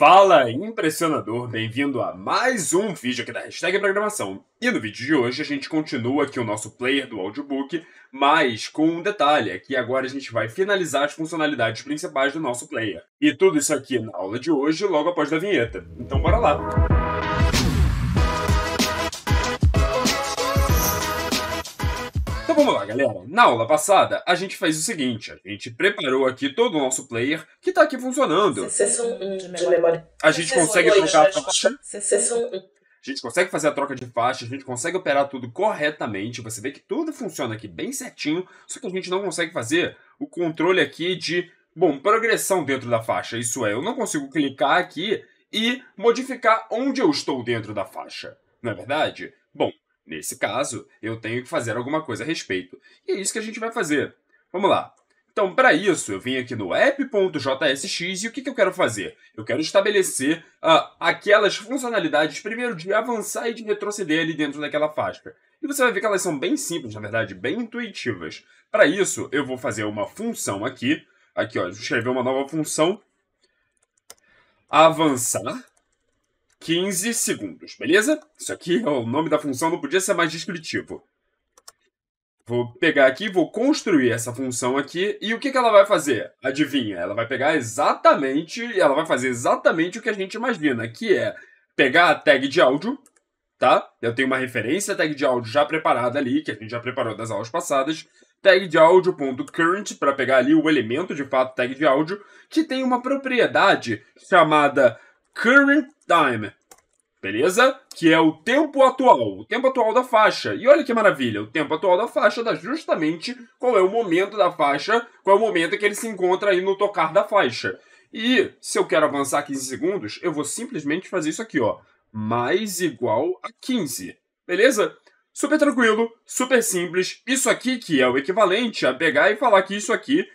Fala impressionador, bem-vindo a mais um vídeo aqui da Hashtag Programação. E no vídeo de hoje a gente continua aqui o nosso player do audiobook, mas com um detalhe, é que agora a gente vai finalizar as funcionalidades principais do nosso player. E tudo isso aqui na aula de hoje, logo após da vinheta. Então bora lá! vamos lá, galera. Na aula passada, a gente fez o seguinte: a gente preparou aqui todo o nosso player que tá aqui funcionando. Sessão 1 de memória. A gente consegue trocar né? a faixa. Sessão 1. A gente consegue fazer a troca de faixa, a gente consegue operar tudo corretamente. Você vê que tudo funciona aqui bem certinho, só que a gente não consegue fazer o controle aqui de, bom, progressão dentro da faixa. Isso é, eu não consigo clicar aqui e modificar onde eu estou dentro da faixa. Não é verdade? Bom, Nesse caso, eu tenho que fazer alguma coisa a respeito. E é isso que a gente vai fazer. Vamos lá. Então, para isso, eu vim aqui no app.jsx e o que, que, eu quero fazer? Eu quero estabelecer ah, aquelas funcionalidades, primeiro, de avançar e de retroceder ali dentro daquela faixa. E você vai ver que elas são bem simples, na verdade, bem intuitivas. Para isso, eu vou fazer uma função aqui. Aqui, ó, escrever uma nova função. Avançar. 15 segundos, beleza? Isso aqui é o nome da função, não podia ser mais descritivo. Vou pegar aqui, vou construir essa função aqui, e o que, que ela vai fazer? Adivinha, ela vai pegar exatamente, ela vai fazer exatamente o que a gente imagina, que é pegar a tag de áudio, tá? Eu tenho uma referência tag de áudio já preparada ali, que a gente já preparou das aulas passadas, tag de áudio.current para pegar ali o elemento de fato tag de áudio, que tem uma propriedade chamada current time. Beleza? Que é o tempo atual, o tempo atual da faixa. E olha que maravilha, o tempo atual da faixa dá justamente qual é o momento da faixa, qual é o momento que ele se encontra aí no tocar da faixa. E se eu quero avançar 15 segundos, eu vou simplesmente fazer isso aqui, ó. Mais igual a 15. Beleza? Super tranquilo, super simples. Isso aqui que é o equivalente a pegar e falar que isso aqui,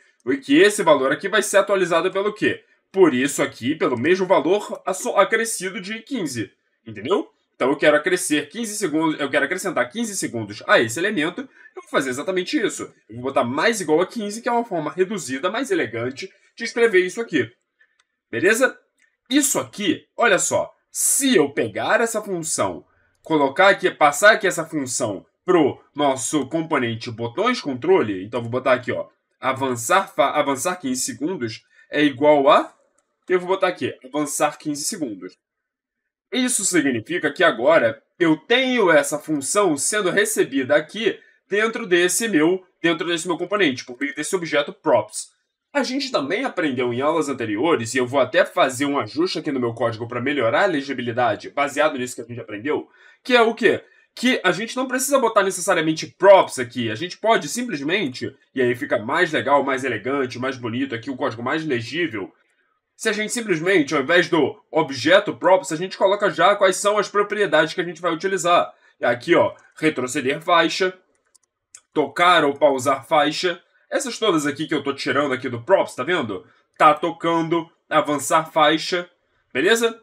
que esse valor aqui vai ser atualizado pelo quê? Por isso aqui, pelo mesmo valor acrescido de 15, entendeu? Então eu quero acrescer 15 segundos, eu quero acrescentar 15 segundos a esse elemento, eu vou fazer exatamente isso. Eu vou botar mais igual a 15, que é uma forma reduzida, mais elegante de escrever isso aqui. Beleza? Isso aqui, olha só, se eu pegar essa função, colocar aqui, passar aqui essa função pro nosso componente botões controle, então vou botar aqui, ó, avançar, avançar 15 segundos é igual a eu vou botar aqui, avançar 15 segundos. Isso significa que agora eu tenho essa função sendo recebida aqui dentro desse meu, dentro desse meu componente, por meio desse objeto props. A gente também aprendeu em aulas anteriores, e eu vou até fazer um ajuste aqui no meu código para melhorar a legibilidade, baseado nisso que a gente aprendeu, que é o quê? Que a gente não precisa botar necessariamente props aqui, a gente pode simplesmente, e aí fica mais legal, mais elegante, mais bonito aqui, o código mais legível, se a gente simplesmente, ao invés do objeto próprio, se a gente coloca já quais são as propriedades que a gente vai utilizar. Aqui, ó, retroceder faixa, tocar ou pausar faixa. Essas todas aqui que eu tô tirando aqui do props, tá vendo? Tá tocando, avançar faixa, beleza?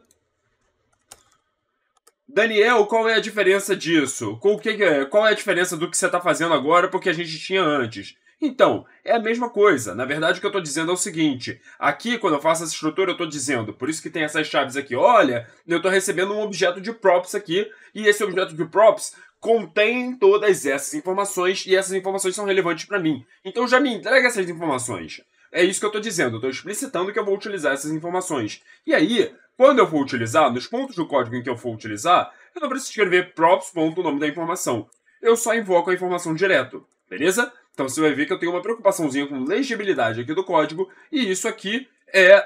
Daniel, qual é a diferença disso? Qual, que, é, qual é a diferença do que você tá fazendo agora porque a gente tinha antes? Então, é a mesma coisa. Na verdade, o que eu estou dizendo é o seguinte: aqui, quando eu faço essa estrutura, eu estou dizendo, por isso que tem essas chaves aqui. Olha, eu estou recebendo um objeto de props aqui, e esse objeto de props contém todas essas informações, e essas informações são relevantes para mim. Então, já me entrega essas informações. É isso que eu estou dizendo, eu estou explicitando que eu vou utilizar essas informações. E aí, quando eu for utilizar, nos pontos do código em que eu for utilizar, eu não preciso escrever props. nome da informação. Eu só invoco a informação direto, beleza? Então você vai ver que eu tenho uma preocupaçãozinha com legibilidade aqui do código, e isso aqui é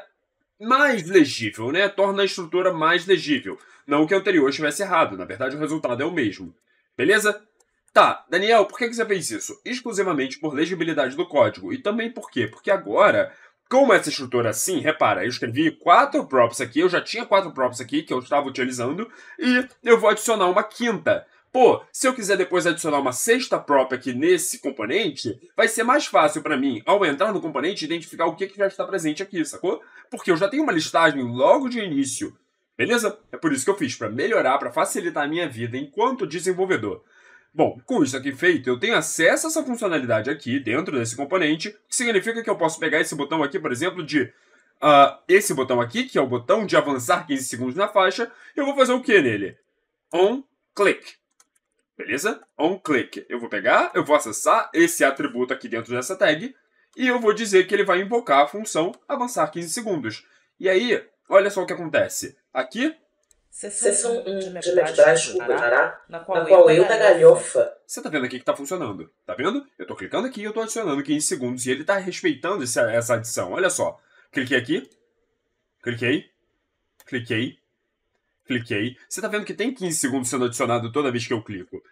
mais legível, né? Torna a estrutura mais legível. Não que o anterior estivesse errado, na verdade o resultado é o mesmo. Beleza? Tá, Daniel, por que você fez isso? Exclusivamente por legibilidade do código. E também por quê? Porque agora, como essa estrutura assim, repara, eu escrevi quatro props aqui, eu já tinha quatro props aqui que eu estava utilizando, e eu vou adicionar uma quinta pô, se eu quiser depois adicionar uma sexta prop aqui nesse componente, vai ser mais fácil para mim, ao entrar no componente, identificar o que, que já está presente aqui, sacou? Porque eu já tenho uma listagem logo de início. Beleza? É por isso que eu fiz, para melhorar, para facilitar a minha vida enquanto desenvolvedor. Bom, com isso aqui feito, eu tenho acesso a essa funcionalidade aqui dentro desse componente, que significa que eu posso pegar esse botão aqui, por exemplo, de uh, esse botão aqui, que é o botão de avançar 15 segundos na faixa, eu vou fazer o que nele? On click. Beleza? On click. Eu vou pegar, eu vou acessar esse atributo aqui dentro dessa tag e eu vou dizer que ele vai invocar a função avançar 15 segundos. E aí, olha só o que acontece. Aqui Sessão 1 um de metragem julgará, na qual, na qual eu da galhofa. Você tá vendo aqui que tá funcionando, tá vendo? Eu tô clicando aqui e eu tô adicionando 15 segundos e ele tá respeitando essa adição, olha só. Cliquei aqui, cliquei, cliquei, cliquei. Você tá vendo que tem 15 segundos sendo adicionado toda vez que eu clico.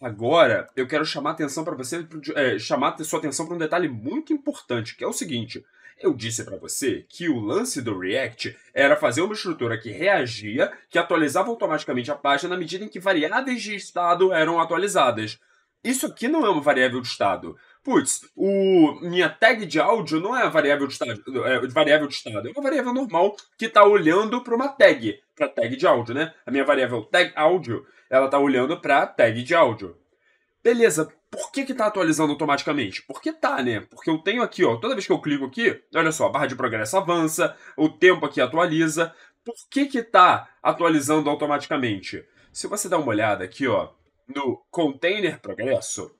Agora, eu quero chamar atenção para você, é, chamar sua atenção para um detalhe muito importante, que é o seguinte. Eu disse para você que o lance do React era fazer uma estrutura que reagia, que atualizava automaticamente a página na medida em que variáveis de estado eram atualizadas. Isso aqui não é uma variável de estado. Putz, o minha tag de áudio não é variável de estado, é variável de estado, é uma variável normal que está olhando para uma tag para tag de áudio, né? A minha variável tag áudio, ela tá olhando para tag de áudio. Beleza, por que que tá atualizando automaticamente? Porque tá, né? Porque eu tenho aqui, ó, toda vez que eu clico aqui, olha só, a barra de progresso avança, o tempo aqui atualiza. Por que que tá atualizando automaticamente? Se você dar uma olhada aqui, ó, no container progresso,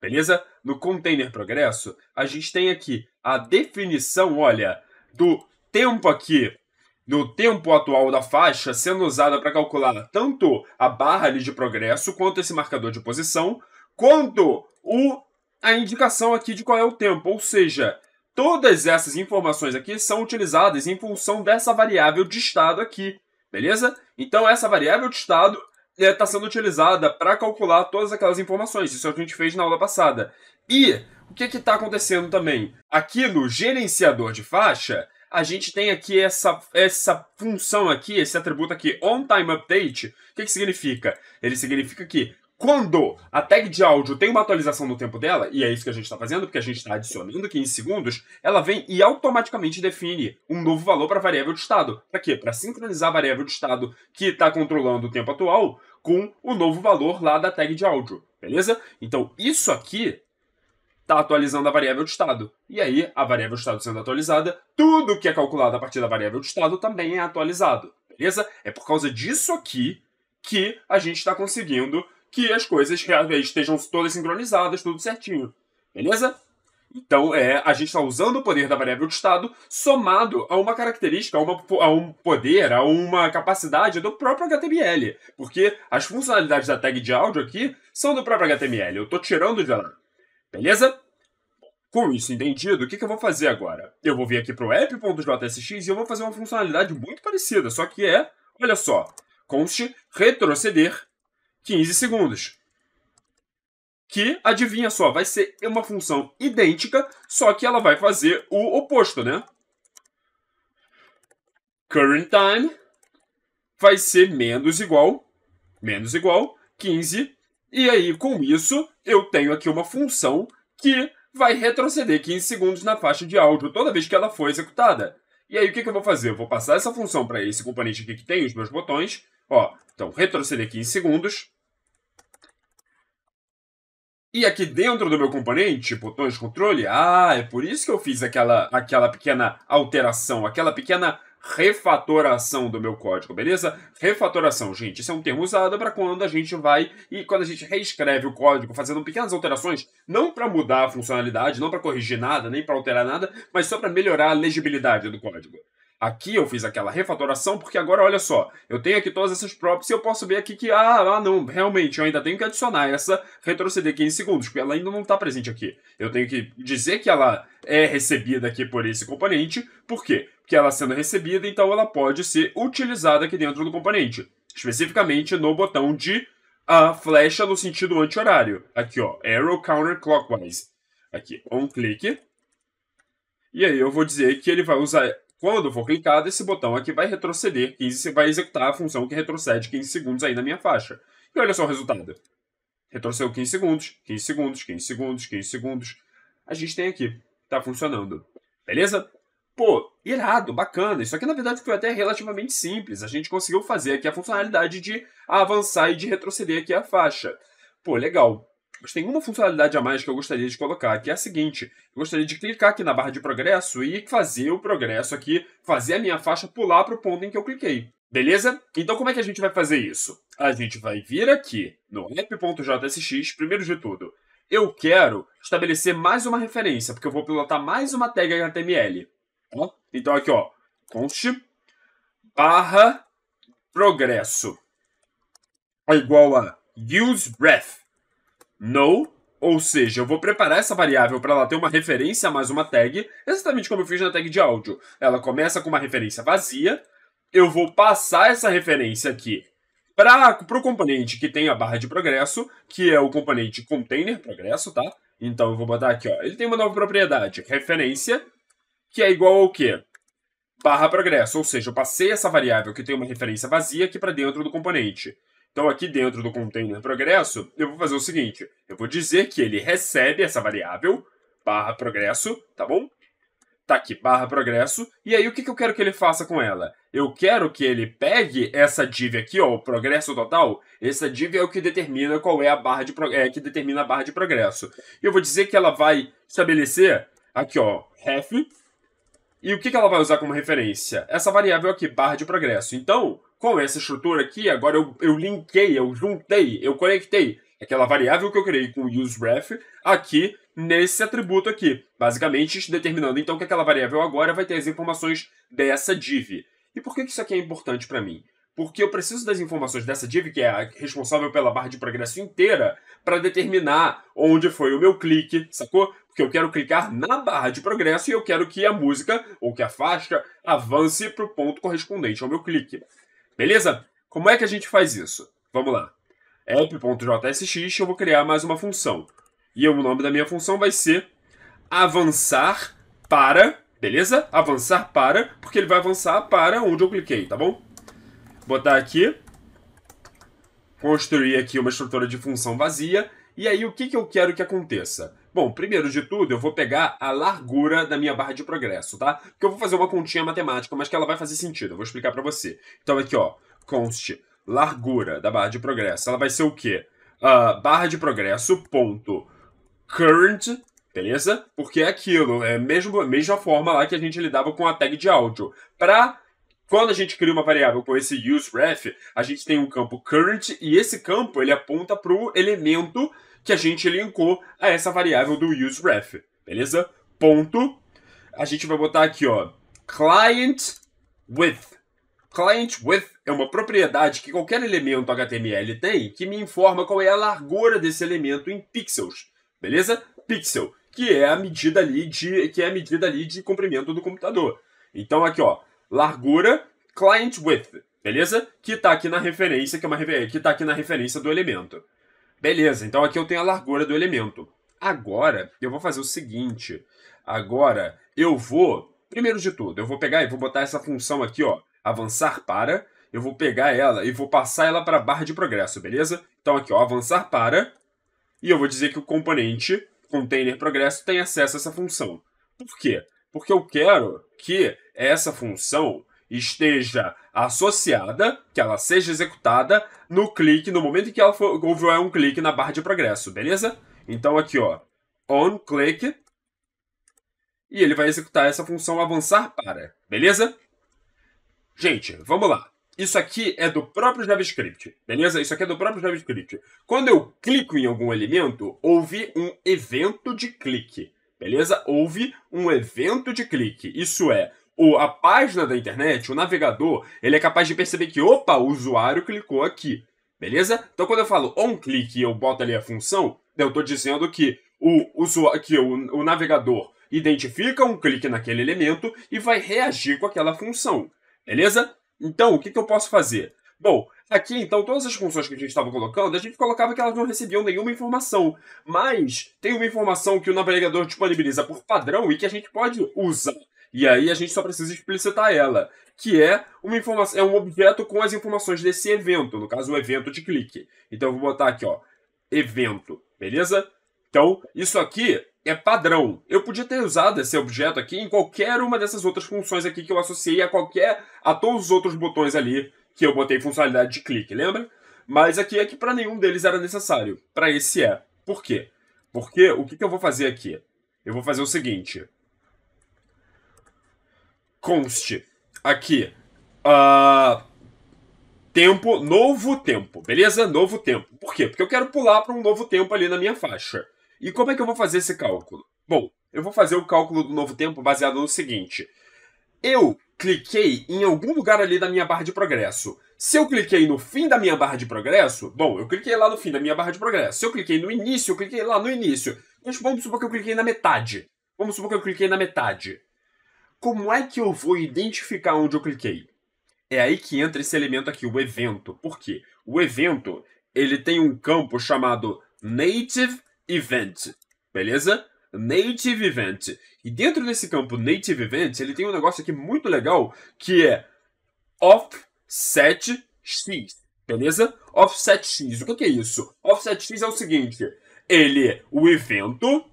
beleza? No container progresso, a gente tem aqui a definição, olha, do tempo aqui no tempo atual da faixa, sendo usada para calcular tanto a barra de progresso, quanto esse marcador de posição, quanto o, a indicação aqui de qual é o tempo. Ou seja, todas essas informações aqui são utilizadas em função dessa variável de estado aqui, beleza? Então, essa variável de estado está é, tá sendo utilizada para calcular todas aquelas informações. Isso é o que a gente fez na aula passada. E o que está acontecendo também? Aqui no gerenciador de faixa, a gente tem aqui essa, essa função aqui, esse atributo aqui, onTimeUpdate. O que, que significa? Ele significa que quando a tag de áudio tem uma atualização no tempo dela, e é isso que a gente está fazendo, porque a gente está adicionando 15 segundos, ela vem e automaticamente define um novo valor para a variável de estado. Para quê? Para sincronizar a variável de estado que está controlando o tempo atual com o novo valor lá da tag de áudio. Beleza? Então, isso aqui está atualizando a variável de estado. E aí, a variável de estado sendo atualizada, tudo que é calculado a partir da variável de estado também é atualizado. Beleza? É por causa disso aqui que a gente está conseguindo que as coisas estejam todas sincronizadas, tudo certinho. Beleza? Então, é, a gente está usando o poder da variável de estado somado a uma característica, a, uma, a, um poder, a uma capacidade do próprio HTML. Porque as funcionalidades da tag de áudio aqui são do próprio HTML. Eu estou tirando de lá. Beleza? Com isso entendido, o que, que eu vou fazer agora? Eu vou vir aqui para o app.jsx e eu vou fazer uma funcionalidade muito parecida, só que é, olha só, const retroceder 15 segundos. Que, adivinha só, vai ser uma função idêntica, só que ela vai fazer o oposto, né? Current time vai ser menos igual, menos igual, 15. E aí, com isso, eu tenho aqui uma função que vai retroceder 15 segundos na faixa de áudio toda vez que ela for executada. E aí o que, que eu vou fazer? Eu vou passar essa função para esse componente aqui que tem os meus botões. Ó, então retroceder 15 segundos. E aqui dentro do meu componente, botões de controle, ah, é por isso que eu fiz aquela, aquela pequena alteração, aquela pequena refatoração do meu código, beleza? Refatoração, gente, isso é um termo usado para quando a gente vai e quando a gente reescreve o código, fazendo pequenas alterações, não para mudar a funcionalidade, não para corrigir nada, nem para alterar nada, mas só para melhorar a legibilidade do código. Aqui eu fiz aquela refatoração, porque agora olha só, eu tenho aqui todas essas props e eu posso ver aqui que, ah, ah não, realmente eu ainda tenho que adicionar essa retroceder 15 segundos, porque ela ainda não está presente aqui. Eu tenho que dizer que ela é recebida aqui por esse componente, por quê? que ela sendo recebida, então ela pode ser utilizada aqui dentro do componente, especificamente no botão de a flecha no sentido anti-horário. Aqui, ó, arrow counterclockwise. Aqui, um clique. E aí eu vou dizer que ele vai usar, quando for clicado, esse botão aqui vai retroceder 15, vai executar a função que retrocede 15 segundos aí na minha faixa. E olha só o resultado. Retrocedeu 15 segundos, 15 segundos, 15 segundos, 15 segundos. A gente tem aqui. Tá funcionando. Beleza? pô, irado, bacana. Isso aqui na verdade foi até relativamente simples. A gente conseguiu fazer aqui a funcionalidade de avançar e de retroceder aqui a faixa. Pô, legal. Mas tem uma funcionalidade a mais que eu gostaria de colocar, que é a seguinte: eu gostaria de clicar aqui na barra de progresso e fazer o progresso aqui, fazer a minha faixa pular para o ponto em que eu cliquei. Beleza? Então como é que a gente vai fazer isso? A gente vai vir aqui no app.jsx, primeiro de tudo. Eu quero estabelecer mais uma referência, porque eu vou pilotar mais uma tag HTML. Então aqui, ó, const barra progresso é igual a use no, ou seja, eu vou preparar essa variável para ela ter uma referência mais uma tag, exatamente como eu fiz na tag de áudio. Ela começa com uma referência vazia, eu vou passar essa referência aqui para o componente que tem a barra de progresso, que é o componente container progresso, tá? Então eu vou botar aqui, ó. Ele tem uma nova propriedade, referência que é igual ao quê? Barra progresso, ou seja, eu passei essa variável que tem uma referência vazia aqui para dentro do componente. Então, aqui dentro do container progresso, eu vou fazer o seguinte: eu vou dizer que ele recebe essa variável, barra progresso, tá bom? Tá aqui, barra progresso. E aí, o que, que eu quero que ele faça com ela? Eu quero que ele pegue essa div aqui, ó, o progresso total. Essa div é o que determina qual é a barra de é, que determina a barra de progresso. E eu vou dizer que ela vai estabelecer aqui, ó, ref e o que ela vai usar como referência? Essa variável aqui, barra de progresso. Então, com essa estrutura aqui, agora eu, eu linkei, eu juntei, eu conectei aquela variável que eu criei com useRef aqui nesse atributo aqui. Basicamente, determinando então que aquela variável agora vai ter as informações dessa div. E por que isso aqui é importante para mim? porque eu preciso das informações dessa div, que é a responsável pela barra de progresso inteira, para determinar onde foi o meu clique, sacou? Porque eu quero clicar na barra de progresso e eu quero que a música, ou que a faixa, avance para o ponto correspondente ao meu clique. Beleza? Como é que a gente faz isso? Vamos lá. app.jsx, eu vou criar mais uma função. E o nome da minha função vai ser avançar para, beleza? Avançar para, porque ele vai avançar para onde eu cliquei, tá bom? botar aqui, construir aqui uma estrutura de função vazia, e aí o que, que eu quero que aconteça? Bom, primeiro de tudo, eu vou pegar a largura da minha barra de progresso, tá? Porque eu vou fazer uma continha matemática, mas que ela vai fazer sentido, eu vou explicar para você. Então aqui, ó, const largura da barra de progresso, ela vai ser o quê? Uh, barra de progresso ponto current, beleza? Porque é aquilo, é mesmo, a mesma forma lá que a gente lidava com a tag de áudio. Para quando a gente cria uma variável com esse useRef, a gente tem um campo current e esse campo ele aponta para o elemento que a gente linkou a essa variável do useRef, beleza? Ponto. A gente vai botar aqui, ó, client with. Client with é uma propriedade que qualquer elemento HTML tem que me informa qual é a largura desse elemento em pixels, beleza? Pixel, que é a medida ali de que é a medida ali de comprimento do computador. Então aqui, ó, largura client width, beleza? Que está aqui na referência, que é uma que está aqui na referência do elemento. Beleza, então aqui eu tenho a largura do elemento. Agora, eu vou fazer o seguinte. Agora, eu vou, primeiro de tudo, eu vou pegar e vou botar essa função aqui, ó, avançar para, eu vou pegar ela e vou passar ela para a barra de progresso, beleza? Então aqui, ó, avançar para, e eu vou dizer que o componente container progresso tem acesso a essa função. Por quê? Porque eu quero que essa função esteja associada, que ela seja executada no clique, no momento em que ela for, um clique na barra de progresso, beleza? Então aqui, ó, on click, e ele vai executar essa função avançar para, beleza? Gente, vamos lá. Isso aqui é do próprio JavaScript, beleza? Isso aqui é do próprio JavaScript. Quando eu clico em algum elemento, houve um evento de clique, beleza? Houve um evento de clique. Isso é, o, a página da internet, o navegador, ele é capaz de perceber que, opa, o usuário clicou aqui. Beleza? Então quando eu falo on click e eu boto ali a função, eu estou dizendo que o, usuário, que o, o navegador identifica um clique naquele elemento e vai reagir com aquela função. Beleza? Então, o que, que eu posso fazer? Bom, aqui então, todas as funções que a gente estava colocando, a gente colocava que elas não recebiam nenhuma informação. Mas tem uma informação que o navegador disponibiliza por padrão e que a gente pode usar e aí a gente só precisa explicitar ela, que é uma informação, é um objeto com as informações desse evento, no caso o evento de clique. Então eu vou botar aqui, ó, evento, beleza? Então, isso aqui é padrão. Eu podia ter usado esse objeto aqui em qualquer uma dessas outras funções aqui que eu associei a qualquer a todos os outros botões ali que eu botei funcionalidade de clique, lembra? Mas aqui é que para nenhum deles era necessário. Para esse é. Por quê? Porque o que, que eu vou fazer aqui? Eu vou fazer o seguinte conste aqui. Uh, tempo, novo tempo, beleza? Novo tempo. Por quê? Porque eu quero pular para um novo tempo ali na minha faixa. E como é que eu vou fazer esse cálculo? Bom, eu vou fazer o cálculo do novo tempo baseado no seguinte. Eu cliquei em algum lugar ali da minha barra de progresso. Se eu cliquei no fim da minha barra de progresso, bom, eu cliquei lá no fim da minha barra de progresso. Se eu cliquei no início, eu cliquei lá no início. Mas vamos supor que eu cliquei na metade. Vamos supor que eu cliquei na metade. Como é que eu vou identificar onde eu cliquei? É aí que entra esse elemento aqui, o evento. Por quê? O evento, ele tem um campo chamado Native Event, beleza? Native Event. E dentro desse campo Native Event, ele tem um negócio aqui muito legal, que é Offset X, beleza? Offset X, o que é isso? Offset X é o seguinte, ele, o evento,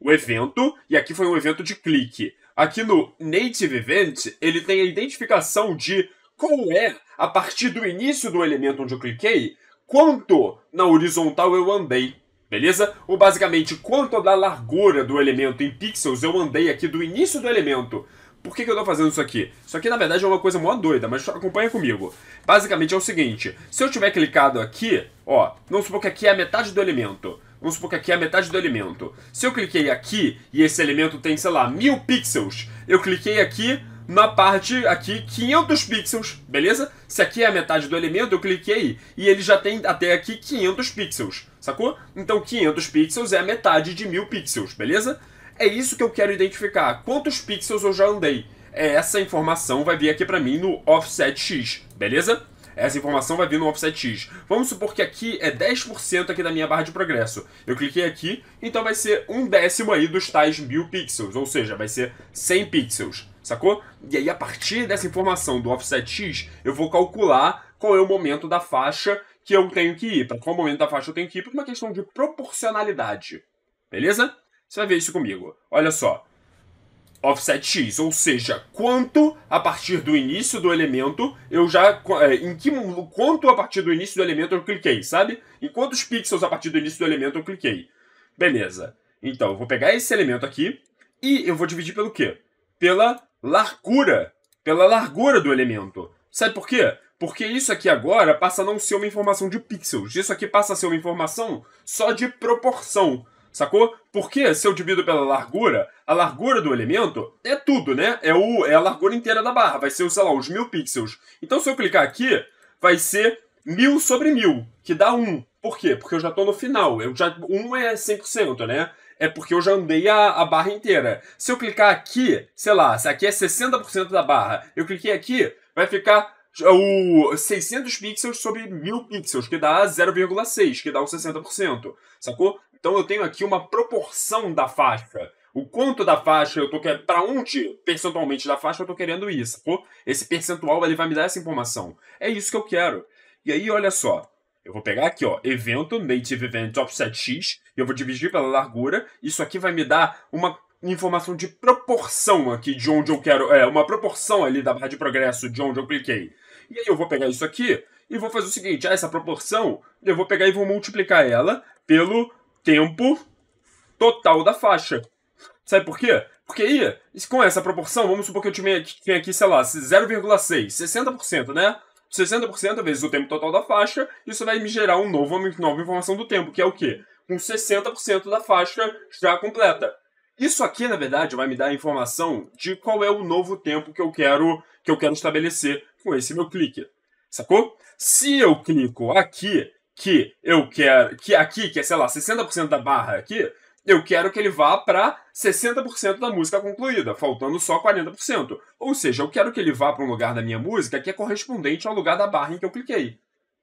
o evento, e aqui foi um evento de clique. Aqui no Native Event, ele tem a identificação de qual é, a partir do início do elemento onde eu cliquei, quanto na horizontal eu andei. Beleza? Ou basicamente, quanto da largura do elemento em pixels eu andei aqui do início do elemento. Por que, que eu estou fazendo isso aqui? Isso aqui, na verdade, é uma coisa mó doida, mas acompanha comigo. Basicamente é o seguinte, se eu tiver clicado aqui, ó, vamos supor que aqui é a metade do elemento. Vamos supor que aqui é a metade do elemento. Se eu cliquei aqui e esse elemento tem, sei lá, mil pixels, eu cliquei aqui na parte aqui 500 pixels, beleza? Se aqui é a metade do elemento, eu cliquei e ele já tem até aqui 500 pixels, sacou? Então 500 pixels é a metade de mil pixels, beleza? É isso que eu quero identificar, quantos pixels eu já andei. É, essa informação vai vir aqui para mim no offset x, beleza? Essa informação vai vir no offset X. Vamos supor que aqui é 10% aqui da minha barra de progresso. Eu cliquei aqui, então vai ser um décimo aí dos tais mil pixels, ou seja, vai ser 100 pixels, sacou? E aí a partir dessa informação do offset X eu vou calcular qual é o momento da faixa que eu tenho que ir. Para qual momento da faixa eu tenho que ir? Por uma questão de proporcionalidade. Beleza? Você vai ver isso comigo. Olha só, offset x, ou seja, quanto a partir do início do elemento eu já é, em que quanto a partir do início do elemento eu cliquei, sabe? Em quantos pixels a partir do início do elemento eu cliquei? Beleza. Então, eu vou pegar esse elemento aqui e eu vou dividir pelo quê? Pela largura, pela largura do elemento. Sabe por quê? Porque isso aqui agora passa a não ser uma informação de pixels, isso aqui passa a ser uma informação só de proporção. Sacou? Porque se eu divido pela largura, a largura do elemento é tudo, né? É, o, é a largura inteira da barra. Vai ser, sei lá, os mil pixels. Então, se eu clicar aqui, vai ser mil sobre mil, que dá um. Por quê? Porque eu já estou no final. Eu já, um é 100%, né? É porque eu já andei a, a barra inteira. Se eu clicar aqui, sei lá, se aqui é 60% da barra, eu cliquei aqui, vai ficar o 600 pixels sobre 1000 pixels, que dá 0,6, que dá um 60%, sacou? Então eu tenho aqui uma proporção da faixa. O quanto da faixa eu tô querendo. Pra onde percentualmente da faixa eu tô querendo isso Esse percentual ele vai me dar essa informação. É isso que eu quero. E aí, olha só. Eu vou pegar aqui, ó, evento, native event offset x, e eu vou dividir pela largura. Isso aqui vai me dar uma informação de proporção aqui de onde eu quero, é, uma proporção ali da barra de progresso de onde eu cliquei. E aí eu vou pegar isso aqui e vou fazer o seguinte, ah, essa proporção, eu vou pegar e vou multiplicar ela pelo tempo total da faixa. Sabe por quê? Porque aí, com essa proporção, vamos supor que eu tenha aqui, sei lá, 0,6, 60%, né? 60% vezes o tempo total da faixa, isso vai me gerar um novo, uma nova informação do tempo, que é o quê? Com 60% da faixa já completa. Isso aqui, na verdade, vai me dar a informação de qual é o novo tempo que eu quero que eu quero estabelecer com esse meu clique. Sacou? Se eu clico aqui, que eu quero, que aqui, que é, sei lá, 60% da barra aqui, eu quero que ele vá para 60% da música concluída, faltando só 40%. Ou seja, eu quero que ele vá para um lugar da minha música que é correspondente ao lugar da barra em que eu cliquei.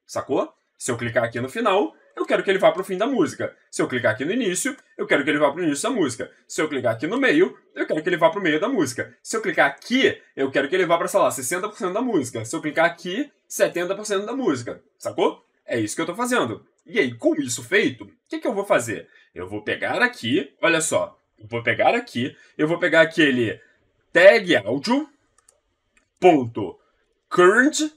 Sacou? Se eu clicar aqui no final, eu quero que ele vá para o fim da música. Se eu clicar aqui no início, eu quero que ele vá para o início da música. Se eu clicar aqui no meio, eu quero que ele vá para o meio da música. Se eu clicar aqui, eu quero que ele vá para, sei lá, 60% da música. Se eu clicar aqui, 70% da música. Sacou? É isso que eu estou fazendo. E aí, com isso feito, o que, que eu vou fazer? Eu vou pegar aqui, olha só, vou pegar aqui, eu vou pegar aquele tag áudio ponto current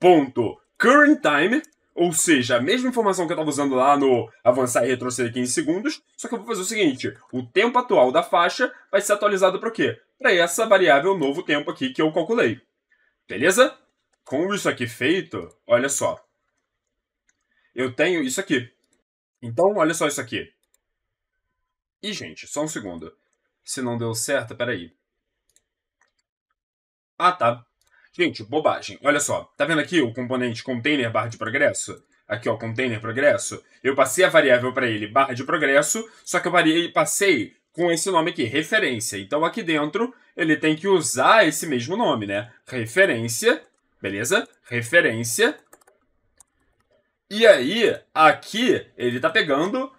ponto current time, ou seja, a mesma informação que eu estava usando lá no avançar e retroceder 15 segundos, só que eu vou fazer o seguinte, o tempo atual da faixa vai ser atualizado para quê? Para essa variável novo tempo aqui que eu calculei. Beleza? Com isso aqui feito, olha só, eu tenho isso aqui. Então, olha só isso aqui. E, gente, só um segundo. Se não deu certo, peraí. Ah, tá. Gente, bobagem. Olha só. Tá vendo aqui o componente container barra de progresso? Aqui, ó, container progresso. Eu passei a variável para ele barra de progresso, só que eu variei, passei com esse nome aqui, referência. Então, aqui dentro, ele tem que usar esse mesmo nome, né? Referência, beleza? Referência e aí, aqui, ele tá pegando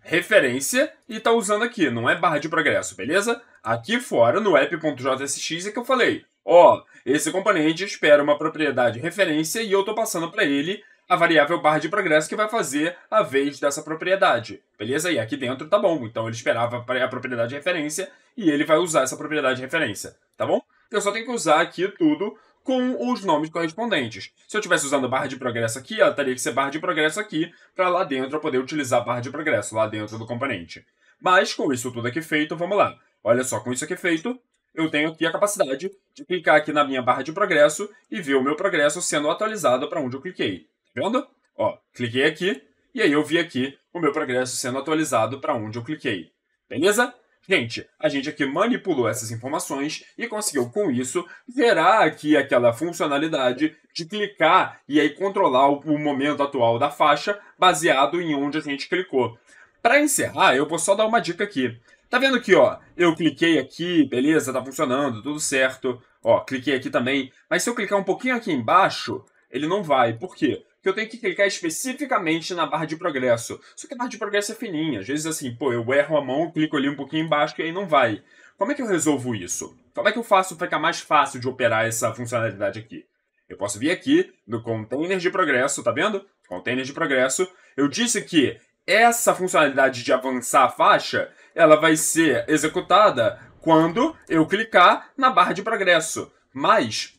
referência e tá usando aqui, não é barra de progresso, beleza? Aqui fora, no app.jsx, é que eu falei, ó, esse componente espera uma propriedade referência e eu tô passando para ele a variável barra de progresso que vai fazer a vez dessa propriedade, beleza? E aqui dentro tá bom, então ele esperava a propriedade referência e ele vai usar essa propriedade referência, tá bom? Eu só tenho que usar aqui tudo com os nomes correspondentes. Se eu estivesse usando barra de progresso aqui, ela teria que ser barra de progresso aqui, para lá dentro eu poder utilizar a barra de progresso, lá dentro do componente. Mas, com isso tudo aqui feito, vamos lá. Olha só, com isso aqui feito, eu tenho aqui a capacidade de clicar aqui na minha barra de progresso e ver o meu progresso sendo atualizado para onde eu cliquei. Tá vendo? Ó, cliquei aqui e aí eu vi aqui o meu progresso sendo atualizado para onde eu cliquei. Beleza? Gente, a gente aqui manipulou essas informações e conseguiu, com isso, gerar aqui aquela funcionalidade de clicar e aí controlar o, o momento atual da faixa baseado em onde a gente clicou. Para encerrar, eu vou só dar uma dica aqui. Tá vendo aqui, ó? Eu cliquei aqui, beleza, tá funcionando, tudo certo. Ó, cliquei aqui também. Mas se eu clicar um pouquinho aqui embaixo, ele não vai. Por quê? que eu tenho que clicar especificamente na barra de progresso. Só que a barra de progresso é fininha. Às vezes, assim, pô, eu erro a mão, clico ali um pouquinho embaixo e aí não vai. Como é que eu resolvo isso? Como é que eu faço para ficar mais fácil de operar essa funcionalidade aqui? Eu posso vir aqui no container de progresso, tá vendo? Container de progresso. Eu disse que essa funcionalidade de avançar a faixa, ela vai ser executada quando eu clicar na barra de progresso. Mas,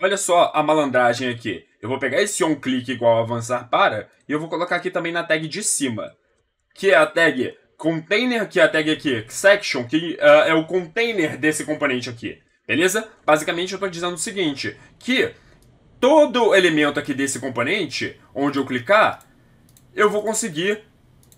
olha só a malandragem aqui. Eu vou pegar esse onClick igual avançar para e eu vou colocar aqui também na tag de cima, que é a tag container, que é a tag aqui section, que uh, é o container desse componente aqui. Beleza? Basicamente eu estou dizendo o seguinte, que todo elemento aqui desse componente, onde eu clicar, eu vou conseguir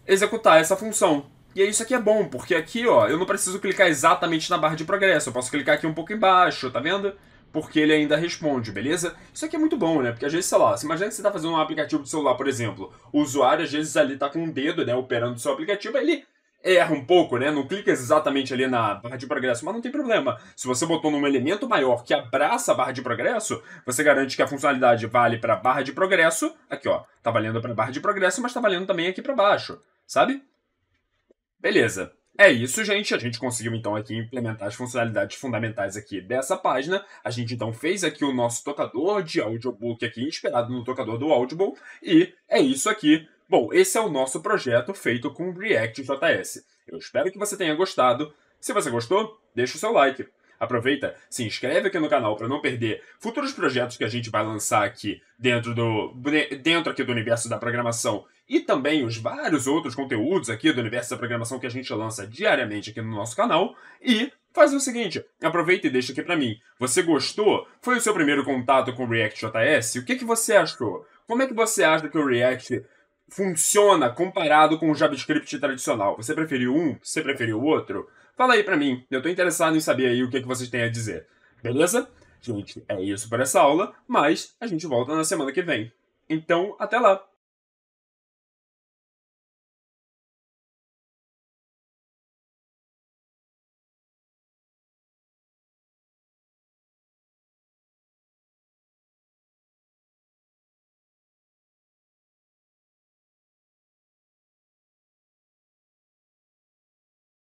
executar essa função. E é isso aqui é bom, porque aqui ó, eu não preciso clicar exatamente na barra de progresso, eu posso clicar aqui um pouco embaixo, tá vendo? porque ele ainda responde, beleza? Isso aqui é muito bom, né? Porque às vezes, sei lá, se imagina que você está fazendo um aplicativo de celular, por exemplo. O usuário, às vezes, ali está com o um dedo, né, operando o seu aplicativo, ele erra um pouco, né? Não clica exatamente ali na barra de progresso, mas não tem problema. Se você botou num elemento maior que abraça a barra de progresso, você garante que a funcionalidade vale para barra de progresso. Aqui, ó, tá valendo para barra de progresso, mas tá valendo também aqui para baixo, sabe? Beleza. É isso, gente. A gente conseguiu então aqui implementar as funcionalidades fundamentais aqui dessa página. A gente então fez aqui o nosso tocador de audiobook aqui inspirado no tocador do Audible e é isso aqui. Bom, esse é o nosso projeto feito com React.js. Eu espero que você tenha gostado. Se você gostou, deixa o seu like. Aproveita, se inscreve aqui no canal para não perder futuros projetos que a gente vai lançar aqui dentro do dentro aqui do universo da programação e também os vários outros conteúdos aqui do universo da programação que a gente lança diariamente aqui no nosso canal. E faz o seguinte, aproveita e deixa aqui para mim. Você gostou? Foi o seu primeiro contato com o React JS? O que, que você achou? Como é que você acha que o React funciona comparado com o JavaScript tradicional? Você preferiu um? Você preferiu o outro? Fala aí para mim. Eu tô interessado em saber aí o que, que vocês têm a dizer. Beleza? Gente, é isso para essa aula, mas a gente volta na semana que vem. Então, até lá!